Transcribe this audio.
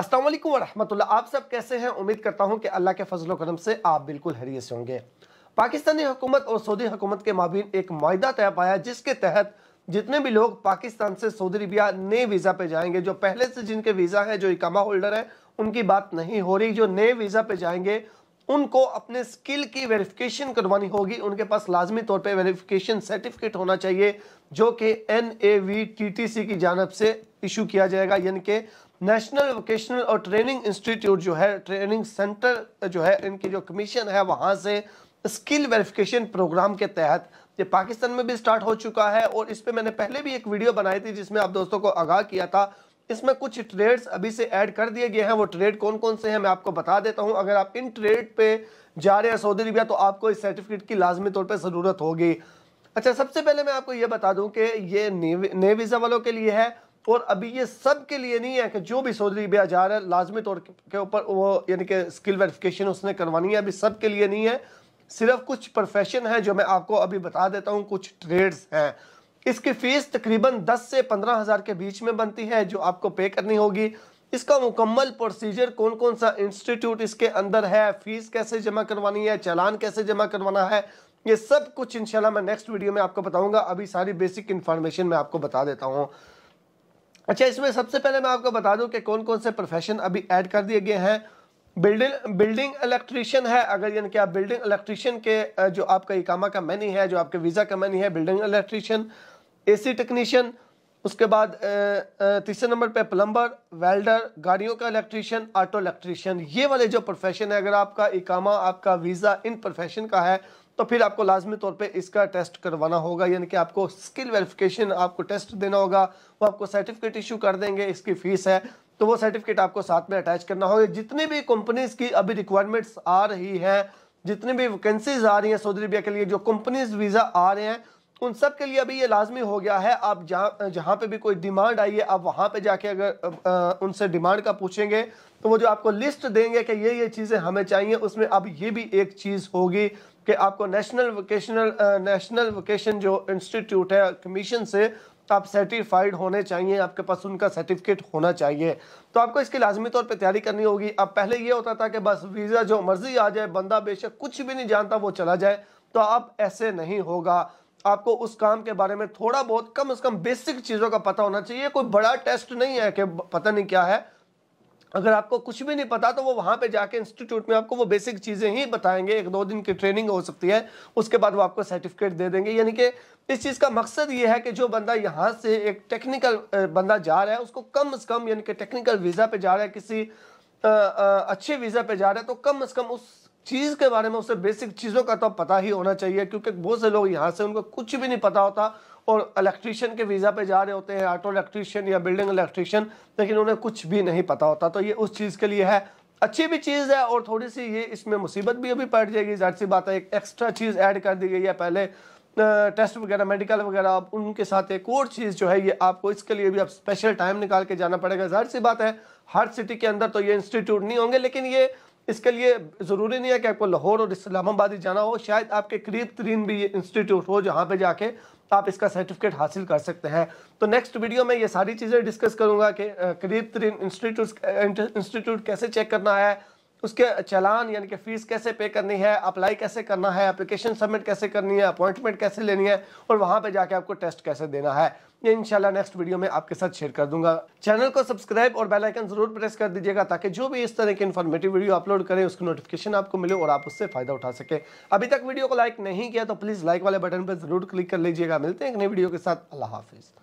असल वालेकुम आप सब कैसे हैं उम्मीद करता हूं कि अल्लाह के फजल करम से आप बिल्कुल हरी से होंगे पाकिस्तानी हुकूमत और सऊदी हुकूमत के माबीन एक माहा तय पाया जिसके तहत जितने भी लोग पाकिस्तान से सऊदी अरबिया नए वीज़ा पे जाएंगे जो पहले से जिनके वीज़ा है जो इकामा होल्डर है उनकी बात नहीं हो रही जो नए वीज़ा पे जाएंगे उनको अपने स्किल की वेरिफिकेशन करवानी होगी उनके पास लाजमी तौर पे वेरिफिकेशन सर्टिफिकेट होना चाहिए जो कि N A V T T C की जानब से इशू किया जाएगा यानी कि नेशनल वोकेशनल और ट्रेनिंग इंस्टीट्यूट जो है ट्रेनिंग सेंटर जो है इनकी जो कमीशन है वहाँ से स्किल वेरिफिकेशन प्रोग्राम के तहत ये पाकिस्तान में भी स्टार्ट हो चुका है और इस पर मैंने पहले भी एक वीडियो बनाई थी जिसमें आप दोस्तों को आगाह किया था इसमें कुछ ट्रेड्स अभी से ऐड कर दिए गए हैं वो ट्रेड कौन कौन से हैं मैं आपको बता देता हूं अगर आप इन ट्रेड पे जा रहे हैं सऊदी अरबिया तो आपको इस सर्टिफिकेट की लाजमी तौर पर ज़रूरत होगी अच्छा सबसे पहले मैं आपको ये बता दूं कि ये ने वीज़ा वालों के लिए है और अभी ये सब के लिए नहीं है कि जो भी सऊदी अरबिया जा रहा है लाजमी तौर के ऊपर वो यानी कि स्किल वेरिफिकेशन उसने करवानी है अभी सब के लिए नहीं है सिर्फ कुछ प्रोफेशन है जो मैं आपको अभी बता देता हूँ कुछ ट्रेड्स हैं इसकी फ़ीस तकरीबन दस से पंद्रह हज़ार के बीच में बनती है जो आपको पे करनी होगी इसका मुकम्मल प्रोसीजर कौन कौन सा इंस्टीट्यूट इसके अंदर है फ़ीस कैसे जमा करवानी है चालान कैसे जमा करवाना है ये सब कुछ इंशाल्लाह मैं नेक्स्ट वीडियो में आपको बताऊंगा अभी सारी बेसिक इन्फॉर्मेशन मैं आपको बता देता हूँ अच्छा इसमें सबसे पहले मैं आपको बता दूं कि कौन कौन से प्रोफेशन अभी ऐड कर दिए गए हैं बिल्डिंग बिल्डिंग इलेक्ट्रीशियन है अगर यानी कि आप बिल्डिंग इलेक्ट्रीशियन के जो आपका इकामा का मैनी है जो आपके वीज़ा का मैनी है बिल्डिंग इलेक्ट्रीशियन एसी टेक्नीशियन उसके बाद तीसरे नंबर पे प्लम्बर वेल्डर गाड़ियों का इलेक्ट्रीशियन ऑटो इलेक्ट्रीशियन ये वाले जो प्रोफेशन है अगर आपका इकामा आपका वीज़ा इन प्रोफेशन का है तो फिर आपको लाजमी तौर पे इसका टेस्ट करवाना होगा यानी कि आपको स्किल वेरिफिकेशन आपको टेस्ट देना होगा वो आपको सर्टिफिकेट इशू कर देंगे इसकी फ़ीस है तो वो सर्टिफिकेट आपको साथ में अटैच करना होगा जितनी भी कंपनीज़ की अभी रिक्वायरमेंट्स आ रही हैं जितनी भी वैकेंसीज आ रही हैं सऊदी अरबिया के लिए जो कंपनीज वीज़ा आ रहे हैं उन सब के लिए अभी ये लाजमी हो गया है आप जहाँ जहाँ पे भी कोई डिमांड आई है आप वहाँ पे जाके अगर उनसे डिमांड का पूछेंगे तो वो जो आपको लिस्ट देंगे कि ये ये चीज़ें हमें चाहिए उसमें अब ये भी एक चीज़ होगी कि आपको नेशनल वोकेशनल नेशनल वोकेशन जो इंस्टीट्यूट है कमीशन से आप सर्टिफाइड होने चाहिए आपके पास उनका सर्टिफिकेट होना चाहिए तो आपको इसकी लाजमी तौर पर तैयारी करनी होगी अब पहले ये होता था कि बस वीज़ा जो मर्ज़ी आ जाए बंदा बेशक कुछ भी नहीं जानता वो चला जाए तो अब ऐसे नहीं होगा आपको उस काम के बारे में थोड़ा बहुत कम से कम बेसिक चीज़ों का पता होना चाहिए कोई बड़ा टेस्ट नहीं है कि पता नहीं क्या है अगर आपको कुछ भी नहीं पता तो वो वहाँ पे जाके इंस्टीट्यूट में आपको वो बेसिक चीज़ें ही बताएंगे एक दो दिन की ट्रेनिंग हो सकती है उसके बाद वो आपको सर्टिफिकेट दे देंगे यानी कि इस चीज़ का मकसद ये है कि जो बंदा यहाँ से एक टेक्निकल बंदा जा रहा है उसको कम से कम यानी कि टेक्निकल वीज़ा पे जा रहा है किसी आ, आ, अच्छे वीज़ा पे जा रहा है तो कम से कम उस चीज़ के बारे में उसे बेसिक चीज़ों का तो पता ही होना चाहिए क्योंकि बहुत से लोग यहाँ से उनको कुछ भी नहीं पता होता और इलेक्ट्रीशियन के वीज़ा पे जा रहे होते हैं ऑटो इलेक्ट्रीशियन या बिल्डिंग इलेक्ट्रीशियन लेकिन उन्हें कुछ भी नहीं पता होता तो ये उस चीज़ के लिए है अच्छी भी चीज़ है और थोड़ी सी ये इसमें मुसीबत भी अभी पड़ जाएगी जाहिर सी बात है एक एक्स्ट्रा चीज़ ऐड कर दी गई है पहले टेस्ट वगैरह मेडिकल वगैरह उनके साथ एक और चीज़ जो है ये आपको इसके लिए भी अब स्पेशल टाइम निकाल के जाना पड़ेगा जाहिर सी बात है हर सिटी के अंदर तो ये इंस्टीट्यूट नहीं होंगे लेकिन ये इसके लिए ज़रूरी नहीं है कि आपको लाहौर और इस्लामाबाद ही जाना हो शायद आपके करीब तरीन भी ये इंस्टीट्यूट हो जहाँ पे जाके आप इसका सर्टिफिकेट हासिल कर सकते हैं तो नेक्स्ट वीडियो में ये सारी चीज़ें डिस्कस करूँगा कि करीब तरीन इंस्टीट्यूट इंस्टीट्यूट कैसे चेक करना है उसके चलान यानी कि फ़ीस कैसे पे करनी है अप्लाई कैसे करना है अप्लीकेशन सबमिट कैसे करनी है अपॉइंटमेंट कैसे लेनी है और वहाँ पे जाके आपको टेस्ट कैसे देना है ये इंशाल्लाह नेक्स्ट वीडियो में आपके साथ शेयर कर दूंगा चैनल को सब्सक्राइब और बेल आइकन जरूर प्रेस कर दीजिएगा ताकि जो भी इस तरह की इन्फॉर्मेटिव वीडियो अपलोड करें उसकी नोटिफिकेशन आपको मिले और आप उससे फ़ायदा उठा सके अभी तक वीडियो को लाइक नहीं किया तो प्लीज़ लाइक वाले बटन पर ज़रूर क्लिक कर लीजिएगा मिलते हैं एक नई वीडियो के साथ अल्लाह हाफिज़